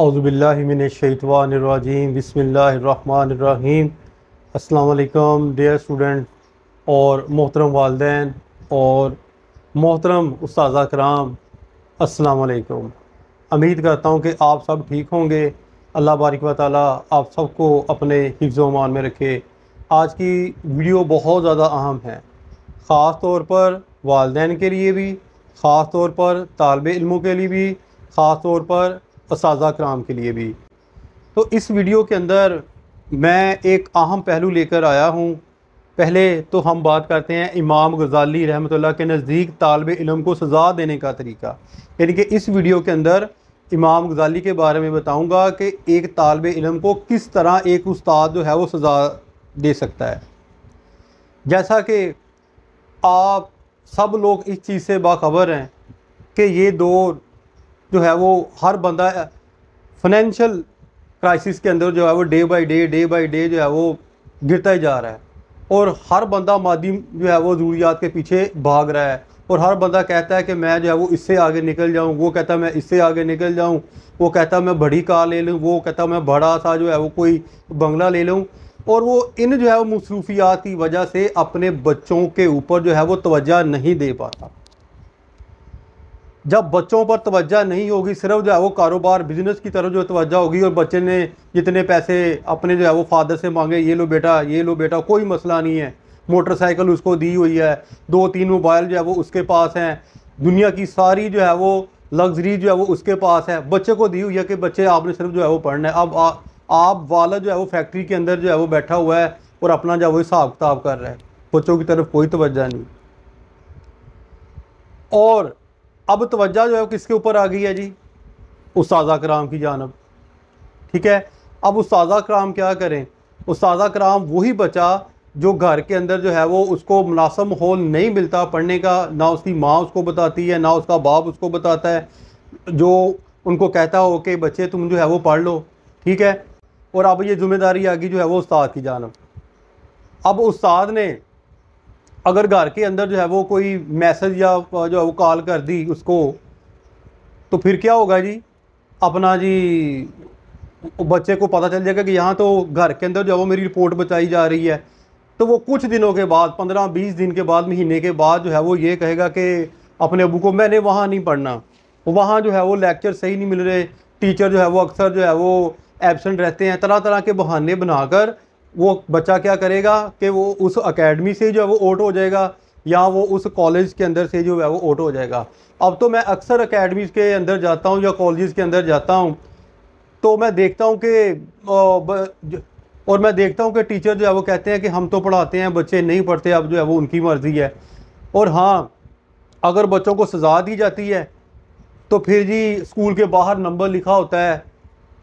अवज़बिल्लिमिनशैतवानरजीम बसमीम अल्लाम dear student और मोहतरम वालदेन और मोहतरम उसाजा कराम असलकुम उम्मीद करता हूँ कि आप सब ठीक होंगे अल्लाह बारिक व ताली आप सबको अपने हिफ्ज़ मान में रखे आज की वीडियो बहुत ज़्यादा अहम है ख़ास तौर पर वालदेन के लिए भी ख़ास तौर पर तालब इलमों के लिए भी ख़ास तौर पर इस कराम के लिए भी तो इस वीडियो के अंदर मैं एक अहम पहलू लेकर आया हूँ पहले तो हम बात करते हैं इमाम गजाली रहमतुल्लाह के नज़दीक तालब इलम को सज़ा देने का तरीका यानी कि इस वीडियो के अंदर इमाम गजाली के बारे में बताऊंगा कि एक तालब इलम को किस तरह एक उस्ताद जो है वो सज़ा दे सकता है जैसा कि आप सब लोग इस चीज़ से बाखबर हैं कि ये दौर जो है वो हर बंदा फाइनेंशियल क्राइसिस के अंदर जो है वो day by day day by day जो है वो गिरता ही जा रहा है और हर बंदा मादी जो है वो ज़रूरियात के पीछे भाग रहा है और हर बंदा कहता है कि मैं जो है वो इससे आगे निकल जाऊँ वो कहता है मैं इससे आगे निकल जाऊँ वो कहता है मैं बड़ी कार ले लूँ वो कहता है मैं बड़ा सा जो है वो कोई बंगला ले लूँ और वो इन जो है वो मसरूफियात की वजह से अपने बच्चों के ऊपर जो है वो तोज्जा नहीं दे पाता जब बच्चों पर तवज्जा नहीं होगी सिर्फ जो है वो कारोबार बिजनेस की तरफ जो तवज्जा होगी और बच्चे ने जितने पैसे अपने जो है वो फादर से मांगे ये लो बेटा ये लो बेटा कोई मसला नहीं है मोटरसाइकिल उसको दी हुई है दो तीन मोबाइल जो है वो उसके पास हैं दुनिया की सारी जो है वो लग्जरी जो है वो उसके पास है बच्चे को दी हुई है कि बच्चे आपने सिर्फ जो है वो पढ़ना है अब आ, आप वाला जो है वो फैक्ट्री के अंदर जो है वो बैठा हुआ है और अपना जो है वो हिसाब किताब कर रहा है बच्चों की तरफ कोई तोज्जा नहीं और अब तवज्जा जो है किसके ऊपर आ गई है जी उसादा कराम की जानब ठीक है अब उसादा कराम क्या करें उसादा कराम वही बचा जो घर के अंदर जो है वो उसको मुनासब माहौल नहीं मिलता पढ़ने का ना उसकी माँ उसको बताती है ना उसका बाप उसको बताता है जो उनको कहता हो कि बच्चे तुम जो है वो पढ़ लो ठीक है और अब ये जिम्मेदारी आ गई जो है वो उस्ताद की जानब अब उस्ताद ने अगर घर के अंदर जो है वो कोई मैसेज या जो है वो कॉल कर दी उसको तो फिर क्या होगा जी अपना जी बच्चे को पता चल जाएगा कि यहाँ तो घर के अंदर जो है वो मेरी रिपोर्ट बचाई जा रही है तो वो कुछ दिनों के बाद पंद्रह बीस दिन के बाद महीने के बाद जो है वो ये कहेगा कि अपने अबू को मैंने वहाँ नहीं पढ़ना वहाँ जो है वो लेक्चर सही नहीं मिल रहे टीचर जो है वो अक्सर जो है वो एबसेंट रहते हैं तरह तरह के बहाने बनाकर वो बच्चा क्या करेगा कि वो उस अकेडमी से जो है वो ओट हो जाएगा या वो उस कॉलेज के अंदर से जो है वो ओट हो जाएगा अब तो मैं अक्सर अकेडमीज़ के अंदर जाता हूँ या कॉलेज़ के अंदर जाता हूँ तो मैं देखता हूँ कि और मैं देखता हूँ कि टीचर जो है वो कहते हैं कि हम तो पढ़ाते हैं बच्चे नहीं पढ़ते अब जो है वो उनकी मर्ज़ी है और हाँ अगर बच्चों को सज़ा दी जाती है तो फिर जी स्कूल के बाहर नंबर लिखा होता है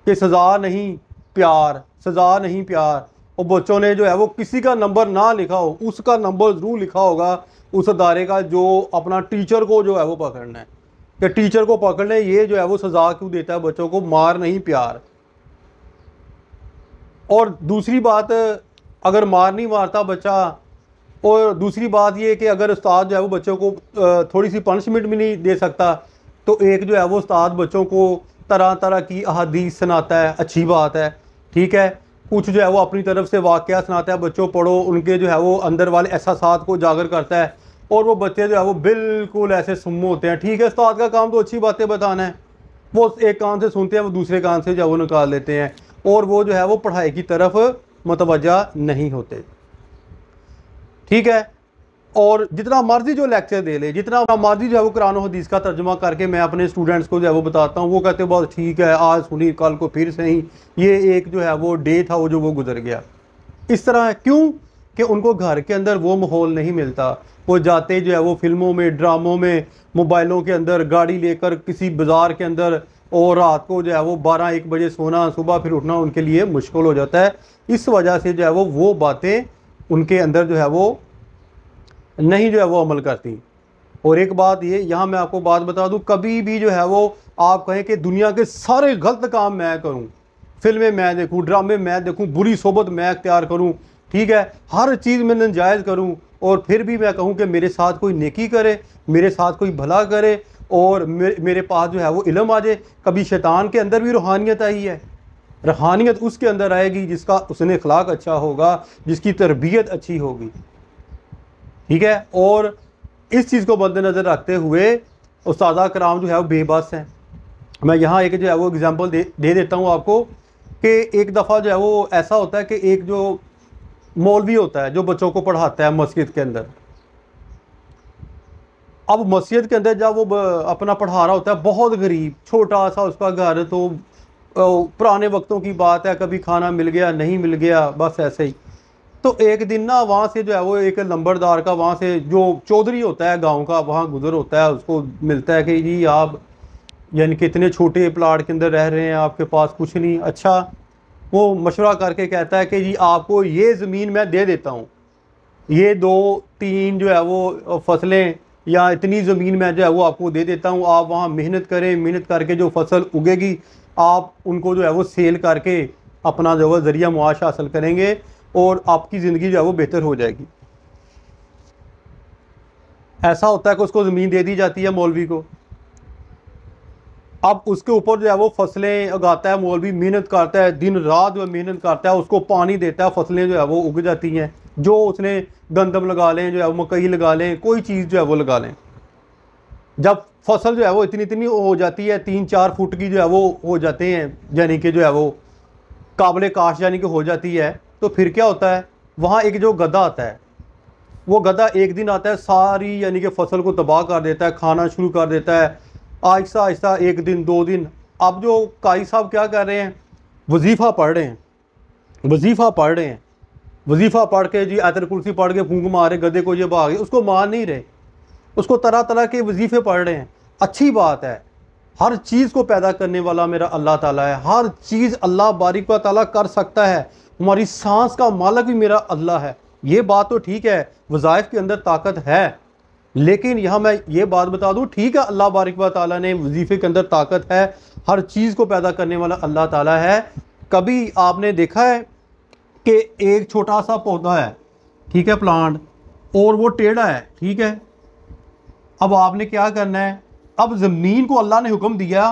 कि सज़ा नहीं प्यार सज़ा नहीं प्यार और बच्चों ने जो है वो किसी का नंबर ना लिखा हो उसका नंबर ज़रूर लिखा होगा उस अदारे का जो अपना टीचर को जो है वो पकड़ना है कि टीचर को पकड़ने ये जो है वो सज़ा क्यों देता है बच्चों को मार नहीं प्यार और दूसरी बात अगर मार नहीं मारता बच्चा और दूसरी बात ये कि अगर उस्ताद जो है वो बच्चों को थोड़ी सी पनिशमेंट भी नहीं दे सकता तो एक जो है वो उस्ताद बच्चों को तरह तरह की अहदीस सुनाता है अच्छी बात है ठीक है कुछ जो है वो अपनी तरफ से वाक़ सुनाता है बच्चों पढ़ो उनके जो है वो अंदर वाले एहसास को उजागर करता है और वो बच्चे जो है वो बिल्कुल ऐसे सुम होते हैं ठीक है उस्ताद का काम तो अच्छी बातें बताना है वो एक कान से सुनते हैं वो दूसरे कान से जो है वो निकाल लेते हैं और वो जो है वो पढ़ाई की तरफ मतवजा नहीं होते ठीक है और जितना मर्जी जो लेक्चर दे ले जितना मर्जी जो है वो कुरान हदीस का तर्जमा करके मैं अपने स्टूडेंट्स को जो है वो बताता हूँ वो कहते हैं बहुत ठीक है आज सुनी कल को फिर से ही ये एक जो है वो डे था वो जो वो गुजर गया इस तरह क्यों कि उनको घर के अंदर वो माहौल नहीं मिलता वो जाते जो है वो फिल्मों में ड्रामों में मोबाइलों के अंदर गाड़ी लेकर किसी बाज़ार के अंदर और रात को जो है वो बारह एक बजे सोना सुबह फिर उठना उनके लिए मुश्किल हो जाता है इस वजह से जो है वो वो बातें उनके अंदर जो है वो नहीं जो है वो अमल करती और एक बात ये यहाँ मैं आपको बात बता दूँ कभी भी जो है वो आप कहें कि दुनिया के सारे गलत काम मैं करूँ फिल्में मैं देखूँ ड्रामे मैं देखूँ बुरी सोबत मैं अख्तियार करूँ ठीक है हर चीज़ में नजायज़ करूँ और फिर भी मैं कहूँ कि मेरे साथ कोई नेकी करे मेरे साथ कोई भला करे और मेरे पास जो है वो इलम आ जाए कभी शैतान के अंदर भी रूहानियत आई है रूहानियत उसके अंदर आएगी जिसका उसने अखलाक अच्छा होगा जिसकी तरबियत अच्छी होगी ठीक है और इस चीज़ को मद्देनज़र रखते हुए उसदा कराम जो है वो बेबस हैं मैं यहाँ एक जो है वो एग्ज़ाम्पल दे दे देता हूँ आपको कि एक दफ़ा जो है वो ऐसा होता है कि एक जो मौलवी होता है जो बच्चों को पढ़ाता है मस्जिद के अंदर अब मस्जिद के अंदर जब वो अपना पढ़ा रहा होता है बहुत गरीब छोटा सा उसका घर तो पुराने वक्तों की बात है कभी खाना मिल गया नहीं मिल गया बस ऐसे ही तो एक दिन ना वहाँ से जो है वो एक लंबरदार का वहाँ से जो चौधरी होता है गांव का वहाँ गुजर होता है उसको मिलता है कि जी आप यानी कितने छोटे प्लाट के अंदर रह रहे हैं आपके पास कुछ नहीं अच्छा वो मशवरा करके कहता है कि जी आपको ये ज़मीन मैं दे देता हूँ ये दो तीन जो है वो फसलें या इतनी ज़मीन मैं जो है वो आपको दे देता हूँ आप वहाँ मेहनत करें मेहनत करके जो फसल उगेगी आप उनको जो है वो सेल करके अपना जो है ज़रिया मुआश हासिल करेंगे और आपकी ज़िंदगी जो है वो बेहतर हो जाएगी ऐसा होता है कि उसको ज़मीन दे दी जाती है मौलवी को अब उसके ऊपर जो है वो फसलें उगाता है मौलवी मेहनत करता है दिन रात जो मेहनत करता है उसको पानी देता है फसलें जो है वो उग जाती हैं जो उसने गंदम लगा लें जो है वो मकई लगा लें कोई चीज़ जो है वो लगा लें जब फसल जो है वो इतनी इतनी हो जाती है तीन चार फुट की जो है वो हो जाते हैं यानी कि जो है वो काबले काश यानी कि हो जाती है तो फिर क्या होता है वहाँ एक जो गधा आता है वो गधा एक दिन आता है सारी यानी कि फसल को तबाह कर देता है खाना शुरू कर देता है आहिस्ता आहिस्ता एक दिन दो दिन अब जो काई साहब क्या कर रहे हैं वजीफ़ा पढ़ रहे हैं वजीफ़ा पढ़ रहे हैं वजीफ़ा पढ़ के जी आतर कुर्सी पढ़ के फूंक मारे गधे को ये भाग उसको मार नहीं रहे उसको तरह तरह के वजीफ़े पढ़ रहे हैं अच्छी बात है हर चीज़ को पैदा करने वाला मेरा अल्लाह ताला है हर चीज़ अल्लाह बारिक ताला कर सकता है हमारी सांस का मालक भी मेरा अल्लाह है ये बात तो ठीक है वजायफ के अंदर ताकत है लेकिन यहाँ मैं ये बात बता दूँ ठीक है अल्लाह बारकबा ताली ने वजीफ़े के अंदर ताकत है हर चीज़ को पैदा करने वाला अल्लाह ताला है कभी आपने देखा है कि एक छोटा सा पौधा है ठीक है प्लांट और वो टेढ़ा है ठीक है अब आपने क्या करना है अब ज़मीन को अल्लाह ने हुक्म दिया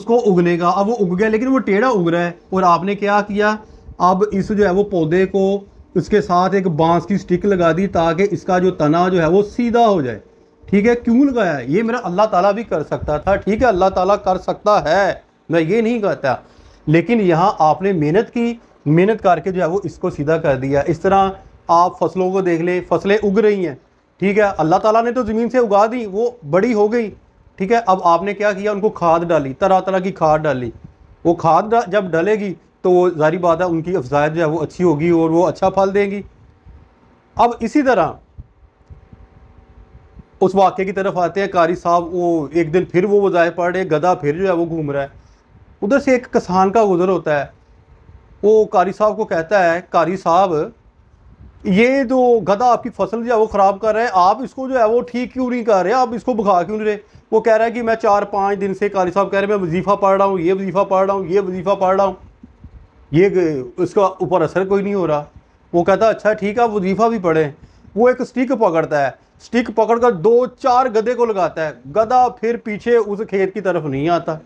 उसको उगने का अब वो उग गया लेकिन वो टेढ़ा उग रहा है और आपने क्या किया अब इस जो है वो पौधे को उसके साथ एक बांस की स्टिक लगा दी ताकि इसका जो तना जो है वो सीधा हो जाए ठीक है क्यों लगाया ये मेरा अल्लाह ताला भी कर सकता था ठीक है अल्लाह ताला कर सकता है मैं ये नहीं कहता लेकिन यहाँ आपने मेहनत की मेहनत करके जो है वो इसको सीधा कर दिया इस तरह आप फसलों को देख लें फसलें उग रही हैं ठीक है अल्लाह ताला ने तो ज़मीन से उगा दी वो बड़ी हो गई ठीक है अब आपने क्या किया उनको खाद डाली तरह तरह की खाद डाली वो खाद जब डलेगी तो वो ज़ारी बात है उनकी अफजायत जो है वो अच्छी होगी और वो अच्छा फल देंगी अब इसी तरह उस वाक्य की तरफ आते हैं कारी साहब वो एक दिन फिर वो वज़ाय पड़ रहे गधा फिर जो है वो घूम रहा है उधर से एक किसान का गुजर होता है वो कारी साहब को कहता है कारी साहब ये जो गधा आपकी फसल जो है वो ख़राब कर रहे हैं आप इसको जो है वो ठीक क्यों नहीं कर रहे आप इसको बुखा क्यों नहीं रहे वो कह रहा है कि मैं चार पाँच दिन से कारी साहब कह रहे हैं मैं वजीफ़ा पढ़ रहा हूँ ये वजीफ़ा पढ़ रहा हूँ ये वजीफ़ा पढ़ रहा हूँ ये इसका ऊपर असर कोई नहीं हो रहा वो कहता अच्छा ठीक है वजीफ़ा भी पढ़े वो एक स्टिक पकड़ता है स्टिक पकड़कर दो चार गधे को लगाता है गधा फिर पीछे उस खेत की तरफ नहीं आता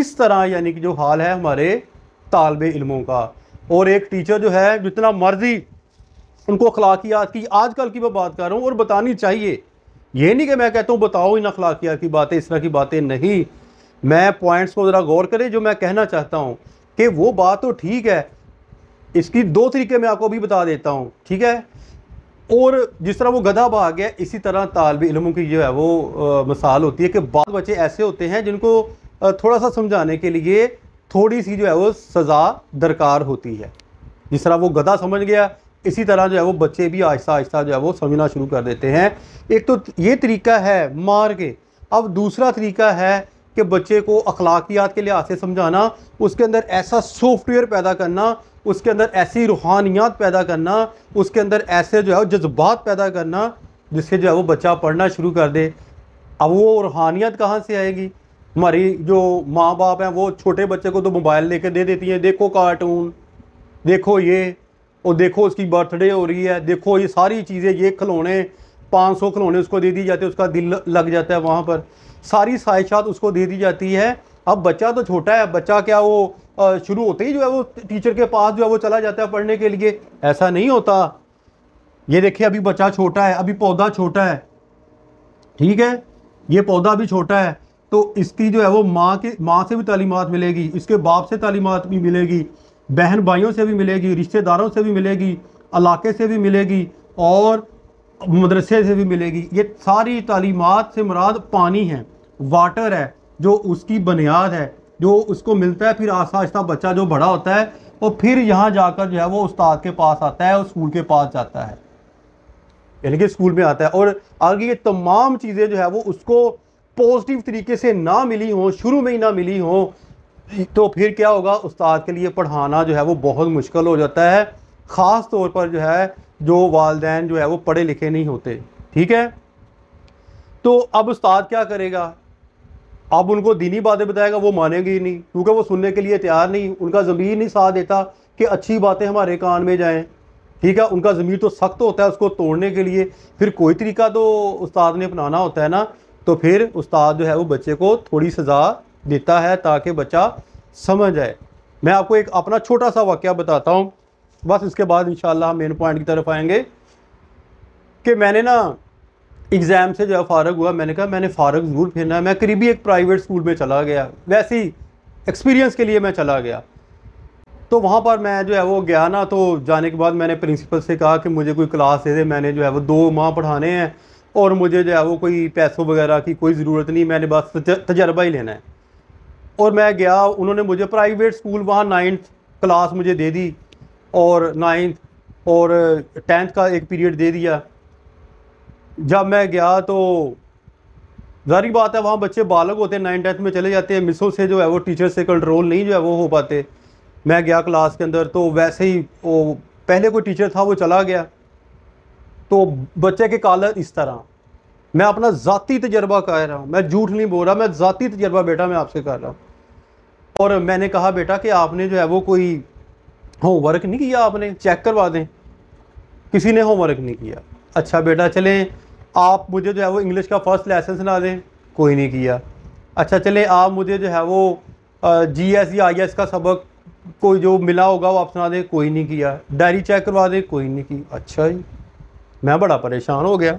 इस तरह यानी कि जो हाल है हमारे तालब इलमों का और एक टीचर जो है जितना मर्जी उनको अखलाकियात की आजकल की मैं बात कर रहा हूँ और बतानी चाहिए ये नहीं कि मैं कहता हूँ बताओ इन अखलाकियात की बातें इस तरह की बातें नहीं मैं पॉइंट्स को ज़रा गौर करें जो मैं कहना चाहता हूँ कि वो बात तो ठीक है इसकी दो तरीके मैं आपको अभी बता देता हूँ ठीक है और जिस तरह वो गधा भाग गया इसी तरह तालब इलमों की जो है वो आ, मिसाल होती है कि बाद बच्चे ऐसे होते हैं जिनको थोड़ा सा समझाने के लिए थोड़ी सी जो है वो सज़ा दरकार होती है जिस तरह वो गधा समझ गया इसी तरह जो है वो बच्चे भी आहिस्ता आहिस्ता जो है वो समझना शुरू कर देते हैं एक तो ये तरीका है मार के अब दूसरा तरीका है कि बच्चे को अखलाकियात के लिहाज से समझाना उसके अंदर ऐसा सॉफ्टवेयर पैदा करना उसके अंदर ऐसी रूहानियात पैदा करना उसके अंदर ऐसे जो है जज्बात पैदा करना जिससे जो है वो बच्चा पढ़ना शुरू कर दे अब वो रूहानियत कहाँ से आएगी हमारी जो माँ बाप हैं वो छोटे बच्चे को तो मोबाइल लेके दे देती हैं देखो कार्टून देखो ये और देखो उसकी बर्थडे हो रही है देखो ये सारी चीज़ें ये खिलौने 500 खिलौने उसको दे दिए जाते उसका दिल लग जाता है वहाँ पर सारी ख्वाहिशात उसको दे दी जाती है अब बच्चा तो छोटा है बच्चा क्या वो शुरू होते ही जो है वो टीचर के पास जो है वो चला जाता है पढ़ने के लिए ऐसा नहीं होता ये देखिए अभी बच्चा छोटा है अभी पौधा छोटा है ठीक है ये पौधा भी छोटा है तो इसकी जो है वो माँ के माँ से भी तालीमत मिलेगी इसके बाप से तालीमत भी मिलेगी बहन भाइयों से भी मिलेगी रिश्तेदारों से भी मिलेगी इलाके से भी मिलेगी और मदरसे से भी मिलेगी ये सारी तालीमत से मुराद पानी है वाटर है जो उसकी बुनियाद है जो उसको मिलता है फिर आस्ता आस्ता बच्चा जो बड़ा होता है वो फिर यहाँ जाकर जो है वो उस्ताद के पास आता है और स्कूल के पास जाता है यानी कि स्कूल में आता है और आगे ये तमाम चीज़ें जो है वो उसको पॉजिटिव तरीके से ना मिली हों शुरू में ही ना मिली हों तो फिर क्या होगा उस्ताद के लिए पढ़ाना जो है वो बहुत मुश्किल हो जाता है ख़ास तौर पर जो है जो वालदेन जो है वो पढ़े लिखे नहीं होते ठीक है तो अब उस्ताद क्या करेगा आप उनको दीनी बातें बताएगा वो मानेंगे ही नहीं क्योंकि वो सुनने के लिए तैयार नहीं उनका ज़मीर नहीं साथ देता कि अच्छी बातें हमारे कान में जाएँ ठीक है उनका ज़मीर तो सख्त होता है उसको तोड़ने के लिए फिर कोई तरीका तो उस्ताद ने अपनाना होता है ना तो फिर उस्ताद जो है वो बच्चे को थोड़ी सज़ा देता है ताकि बच्चा समझ आए मैं आपको एक अपना छोटा सा वाक़ बताता हूँ बस इसके बाद इन मेन पॉइंट की तरफ आएंगे कि मैंने ना एग्ज़ाम से जो है फ़ारग हुआ मैंने कहा मैंने फ़ारग ज़रूर फिरना है मैं करीबी एक प्राइवेट स्कूल में चला गया वैसे ही एक्सपीरियंस के लिए मैं चला गया तो वहाँ पर मैं जो है वो गया ना तो जाने के बाद मैंने प्रिंसिपल से कहा कि मुझे कोई क्लास दे दे मैंने जो है वो दो माह पढ़ाने हैं और मुझे जो है वो कोई पैसों वगैरह की कोई ज़रूरत नहीं मैंने बस तजर्बा ही लेना है और मैं गया उन्होंने मुझे प्राइवेट स्कूल वहाँ नाइन्थ क्लास मुझे दे दी और नाइन्थ और टेंथ का एक पीरियड दे दिया जब मैं गया तो जारी बात है वहाँ बच्चे बालक होते हैं नाइन टेंथ में चले जाते हैं मिसों से जो है वो टीचर से कंट्रोल नहीं जो है वो हो पाते मैं गया क्लास के अंदर तो वैसे ही वो पहले कोई टीचर था वो चला गया तो बच्चे के कालर इस तरह मैं अपना ज़ाती तजर्बा कह रहा हूँ मैं झूठ नहीं बोल रहा मैं ज़ाती तजर्बा बेटा मैं आपसे कर रहा हूँ और मैंने कहा बेटा कि आपने जो है वो कोई होमवर्क नहीं किया आपने चेक करवा दें किसी ने होमवर्क नहीं किया अच्छा बेटा चलें आप मुझे जो है वो इंग्लिश का फ़र्स्ट लाइसेंस ना दें कोई नहीं किया अच्छा चले आप मुझे जो है वो जी एस या आई एस का सबक कोई जो मिला होगा वो आप सुना दें कोई नहीं किया डायरी चेक करवा दें कोई नहीं की अच्छा जी मैं बड़ा परेशान हो गया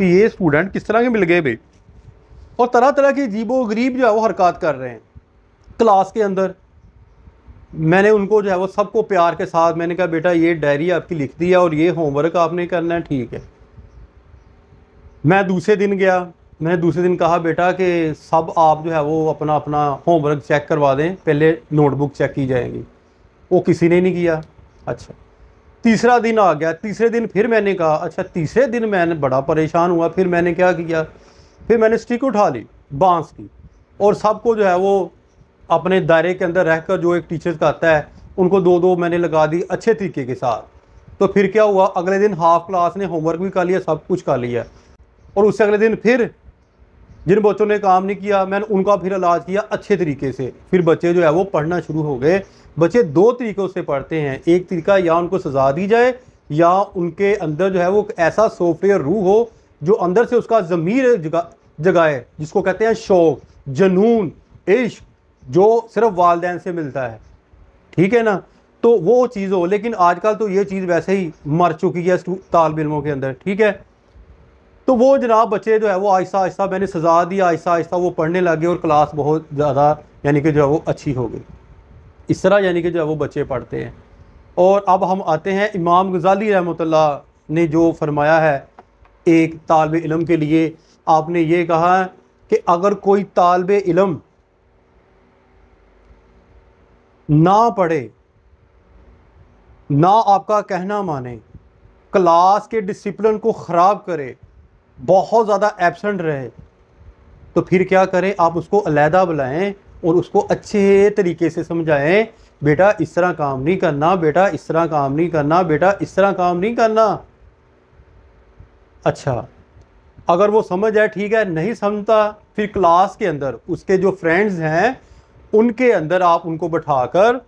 कि ये स्टूडेंट किस तरह के मिल गए भाई और तरह तरह के जीबो गरीब जो है वो हरकत कर रहे हैं क्लास के अंदर मैंने उनको जो है वो सबको प्यार के साथ मैंने कहा बेटा ये डायरी आपकी लिख दी है और ये होमवर्क आपने करना है ठीक है मैं दूसरे दिन गया मैंने दूसरे दिन कहा बेटा कि सब आप जो है वो अपना अपना होमवर्क चेक करवा दें पहले नोटबुक चेक की जाएंगी वो किसी ने नहीं किया अच्छा तीसरा दिन आ गया तीसरे दिन फिर मैंने कहा अच्छा तीसरे दिन मैंने बड़ा परेशान हुआ फिर मैंने क्या किया फिर मैंने स्टिक उठा ली बांस की और सबको जो है वो अपने दायरे के अंदर रहकर जो एक टीचर का आता है उनको दो दो मैंने लगा दी अच्छे तरीके के साथ तो फिर क्या हुआ अगले दिन हाफ क्लास ने होमवर्क भी कर लिया सब कुछ कर लिया और उससे अगले दिन फिर जिन बच्चों ने काम नहीं किया मैंने उनका फिर इलाज किया अच्छे तरीके से फिर बच्चे जो है वो पढ़ना शुरू हो गए बच्चे दो तरीक़ों से पढ़ते हैं एक तरीका या उनको सज़ा दी जाए या उनके अंदर जो है वो ऐसा सॉफ्टवेयर रूह हो जो अंदर से उसका ज़मीर जगा जगाए जिसको कहते हैं शौक जनून इश्क जो सिर्फ वालदेन से मिलता है ठीक है ना तो वो चीज़ हो लेकिन आजकल तो ये चीज़ वैसे ही मर चुकी है तालब इलमों के अंदर ठीक है तो वो जनाब बच्चे जो है वो आहिस्ता आहिस्ता मैंने सजा दिया आहिस्ता आहिस्ता वो पढ़ने लगे और क्लास बहुत ज़्यादा यानी कि जो है वो अच्छी हो गई इस तरह यानी कि जो है वो बच्चे पढ़ते हैं और अब हम आते हैं इमाम गजाली रहमतुल्ला ने जो फरमाया है एक तालब इलम के लिए आपने ये कहा कि अगर कोई तालब इलम ना पढ़े ना आपका कहना माने क्लास के डिसिप्लिन को ख़राब करे बहुत ज़्यादा एबसेंट रहे तो फिर क्या करें आप उसको अलहदा बुलाएं और उसको अच्छे तरीके से समझाएं बेटा इस तरह काम नहीं करना बेटा इस तरह काम नहीं करना बेटा इस तरह काम नहीं करना अच्छा अगर वो समझ है ठीक है नहीं समझता फिर क्लास के अंदर उसके जो फ्रेंड्स हैं उनके अंदर आप उनको बैठा कर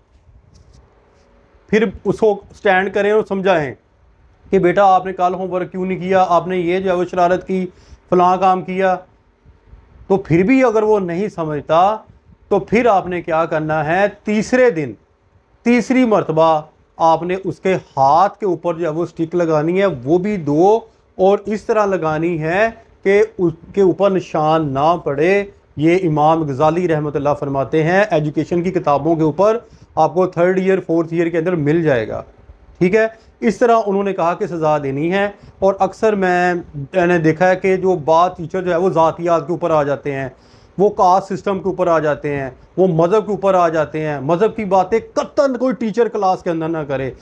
फिर उसको स्टैंड करें और समझाएं कि बेटा आपने कल होमवर्क क्यों नहीं किया आपने ये जो है वो शरारत की फलां काम किया तो फिर भी अगर वो नहीं समझता तो फिर आपने क्या करना है तीसरे दिन तीसरी मरतबा आपने उसके हाथ के ऊपर जो है वो स्टिक लगानी है वो भी दो और इस तरह लगानी है कि उसके ऊपर निशान ना पड़े ये इमाम गजाली रहमत फरमाते हैं एजुकेशन की किताबों के ऊपर आपको थर्ड ईयर फोर्थ ईयर के अंदर मिल जाएगा ठीक है इस तरह उन्होंने कहा कि सज़ा देनी है और अक्सर मैं मैंने देखा है कि जो बात टीचर जो है वो ज़ातियात के ऊपर आ जाते हैं वो कास्ट सिस्टम के ऊपर आ जाते हैं वो मज़हब के ऊपर आ जाते हैं मज़हब की बातें कतन कोई टीचर क्लास के अंदर ना करे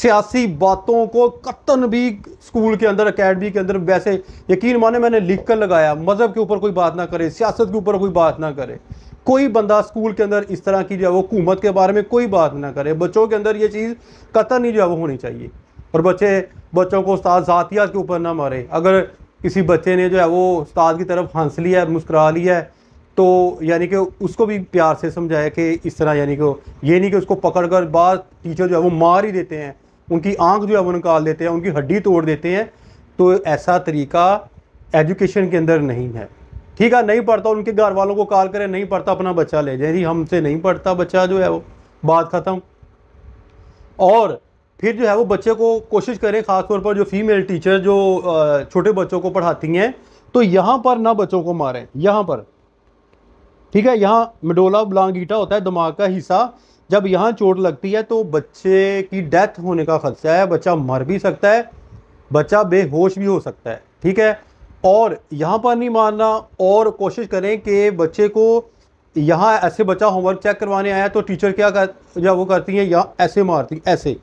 सियासी बातों को कतन भी स्कूल के अंदर अकेडमी के अंदर वैसे यकीन माने मैंने लिख कर लगाया मज़हब के ऊपर कोई बात ना करे सियासत के ऊपर कोई बात ना करे कोई बंदा स्कूल के अंदर इस तरह की जो है वो हुकूमत के बारे में कोई बात ना करे बच्चों के अंदर ये चीज़ कतन ही जो है वो होनी चाहिए और बच्चे बच्चों को उस्ताद ज़ातियात के ऊपर ना मारे अगर किसी बच्चे ने जो है वो उस्ताद की तरफ हंस लिया है मुस्करा लिया है तो यानी कि उसको भी प्यार से समझाया कि इस तरह यानी कि ये नहीं कि उसको पकड़ कर बाद टीचर जो है वो मार ही देते हैं उनकी आंख जो है वो निकाल देते हैं उनकी हड्डी तोड़ देते हैं तो ऐसा तरीका एजुकेशन के अंदर नहीं है ठीक है नहीं पढ़ता उनके घर वालों को कॉल करें नहीं पढ़ता अपना बच्चा ले जाए जी हमसे नहीं पढ़ता बच्चा जो है वो बात ख़त्म और फिर जो है वो बच्चे को कोशिश करें खासतौर पर जो फीमेल टीचर जो छोटे बच्चों को पढ़ाती हैं तो यहाँ पर ना बच्चों को मारें यहाँ पर ठीक है यहाँ मिडोला ब्लांगीटा होता है दिमाग का हिस्सा जब यहाँ चोट लगती है तो बच्चे की डेथ होने का खदशा है बच्चा मर भी सकता है बच्चा बेहोश भी हो सकता है ठीक है और यहाँ पर नहीं मारना और कोशिश करें कि बच्चे को यहाँ ऐसे बच्चा होमवर्क चेक करवाने आया तो टीचर क्या कर या वो करती हैं यहाँ ऐसे मारती ऐसे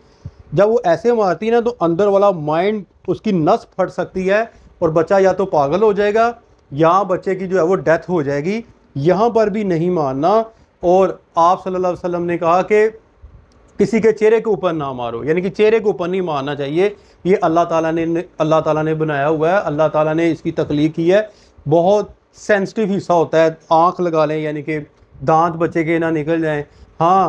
जब वो ऐसे मारती है ना तो अंदर वाला माइंड उसकी नस फट सकती है और बच्चा या तो पागल हो जाएगा या बच्चे की जो है वो डेथ हो जाएगी यहाँ पर भी नहीं मारना और आप सल्लल्लाहु अलैहि वसल्लम ने कहा कि किसी के चेहरे के ऊपर ना मारो यानी कि चेहरे के ऊपर नहीं मारना चाहिए ये अल्लाह ताला ने अल्लाह ताला ने बनाया हुआ है अल्लाह ताला ने इसकी तकलीफ़ की है बहुत सेंसिटिव हिस्सा होता है आँख लगा लें यानी कि दांत बच्चे के ना निकल जाएँ हाँ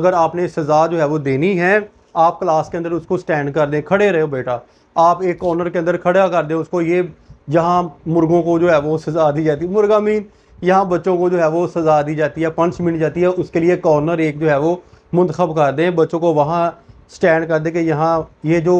अगर आपने सज़ा जो है वो देनी है आप क्लास के अंदर उसको स्टैंड कर दें खड़े रहो बेटा आप एक कॉर्नर के अंदर खड़ा कर दें उसको ये जहाँ मुर्गों को जो है वो सजा दी जाती है मुर्गा मीन यहाँ बच्चों को जो है वो सजा दी जाती है पंच मिल जाती है उसके लिए कॉर्नर एक जो है वो मंतखब कर दें बच्चों को वहाँ स्टैंड कर दें कि यहाँ ये जो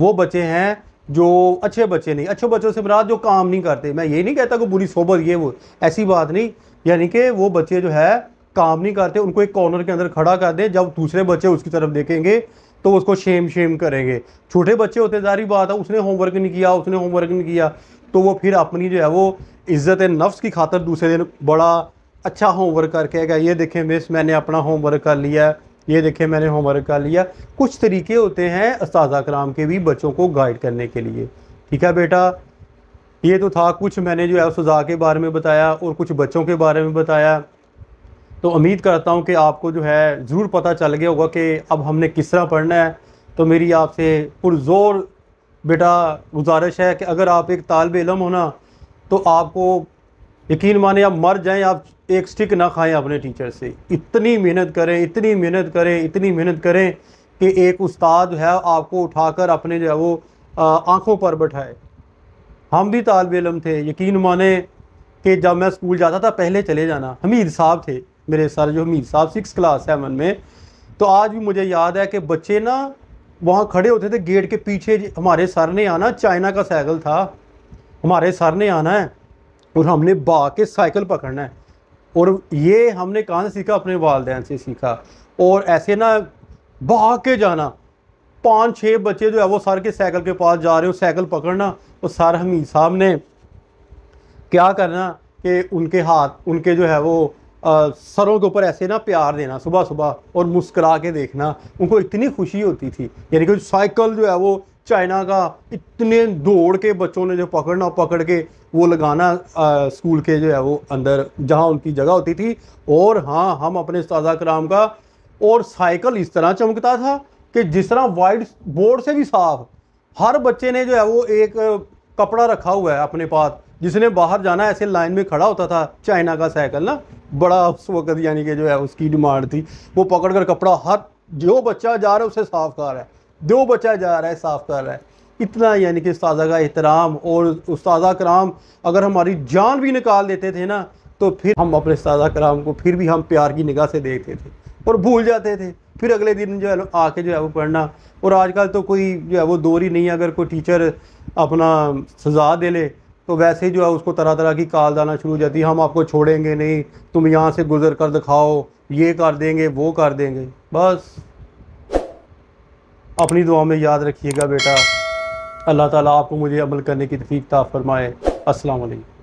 वो बच्चे हैं जो अच्छे बच्चे नहीं अच्छे बच्चों से बरात जो काम नहीं करते मैं ये नहीं कहता कि बुरी सोबत ये वो ऐसी बात नहीं यानी कि वो बच्चे जो है काम नहीं करते उनको एक कॉर्नर के अंदर खड़ा कर दें जब दूसरे बच्चे उसकी तरफ देखेंगे तो उसको शेम शेम करेंगे छोटे बच्चे होते जारी बात है उसने होमवर्क नहीं किया उसने होमवर्क नहीं किया तो वो फिर अपनी जो है वो इज़्ज़त नफ्स की खातर दूसरे दिन बड़ा अच्छा होमवर्क करके गया ये देखें मिस मैंने अपना होमवर्क कर लिया ये देखें मैंने होमवर्क कर लिया कुछ तरीके होते हैं उस्ताजा कराम के भी बच्चों को गाइड करने के लिए ठीक है बेटा ये तो था कुछ मैंने जो है सज़ा के बारे में बताया और कुछ बच्चों के बारे में बताया तो उम्मीद करता हूँ कि आपको जो है ज़रूर पता चल गया होगा कि अब हमने किस तरह पढ़ना है तो मेरी आपसे पुरज़ोर बेटा गुजारिश है कि अगर आप एक तालब इलम हो ना तो आपको यकीन माने आप मर जाएं आप एक स्टिक ना खाएं अपने टीचर से इतनी मेहनत करें इतनी मेहनत करें इतनी मेहनत करें कि एक उस्ताद है आपको उठाकर अपने जो है वो आँखों पर बैठाए हम भी तालब इलम थे यकीन माने कि जब मैं स्कूल जाता था पहले चले जाना हमीद साहब थे मेरे सर जो हमीद साहब सिक्स क्लास सेवन में तो आज भी मुझे याद है कि बच्चे ना वहाँ खड़े होते थे गेट के पीछे हमारे सर ने आना चाइना का साइकिल था हमारे सर ने आना है और हमने बा के साइकिल पकड़ना है और ये हमने कहाँ से सीखा अपने वालदेन से सीखा और ऐसे ना बा के जाना पाँच छः बच्चे जो है वो सर के साइकिल के पास जा रहे हो साइकिल पकड़ना और सर हमीद साहब ने क्या करना कि उनके हाथ उनके जो है वो सरों के ऊपर ऐसे ना प्यार देना सुबह सुबह और मुस्करा के देखना उनको इतनी खुशी होती थी यानी कि साइकिल जो है वो चाइना का इतने दौड़ के बच्चों ने जो पकड़ना पकड़ के वो लगाना आ, स्कूल के जो है वो अंदर जहाँ उनकी जगह होती थी और हाँ हम अपने साजा कराम का और साइकिल इस तरह चमकता था कि जिस तरह वाइट बोर्ड से भी साफ हर बच्चे ने जो है वो एक कपड़ा रखा हुआ है अपने पास जिसने बाहर जाना ऐसे लाइन में खड़ा होता था चाइना का साइकिल ना बड़ा उस वक्त यानी कि जो है उसकी डिमांड थी वो पकड़ कर कपड़ा हर जो बच्चा जा रहा है उसे साफ कर रहा है जो बच्चा जा रहा है साफ कर रहा है इतना यानी कि उस्तादा का एहतराम और उस्तादा कराम अगर हमारी जान भी निकाल देते थे ना तो फिर हम अपने उस्तादा कराम को फिर भी हम प्यार की निगाह से देखते थे और भूल जाते थे फिर अगले दिन जो है आके जो है वो पढ़ना और आजकल तो कोई जो है वो दौर ही नहीं है अगर कोई टीचर अपना सजा दे ले तो वैसे ही जो है उसको तरह तरह की काल दाना शुरू हो जाती है हम आपको छोड़ेंगे नहीं तुम यहाँ से गुजर कर दिखाओ ये कर देंगे वो कर देंगे बस अपनी दुआ में याद रखिएगा बेटा अल्लाह ताला आपको मुझे अमल करने की तफीकता ता फरमाए अस्सलाम वालेकुम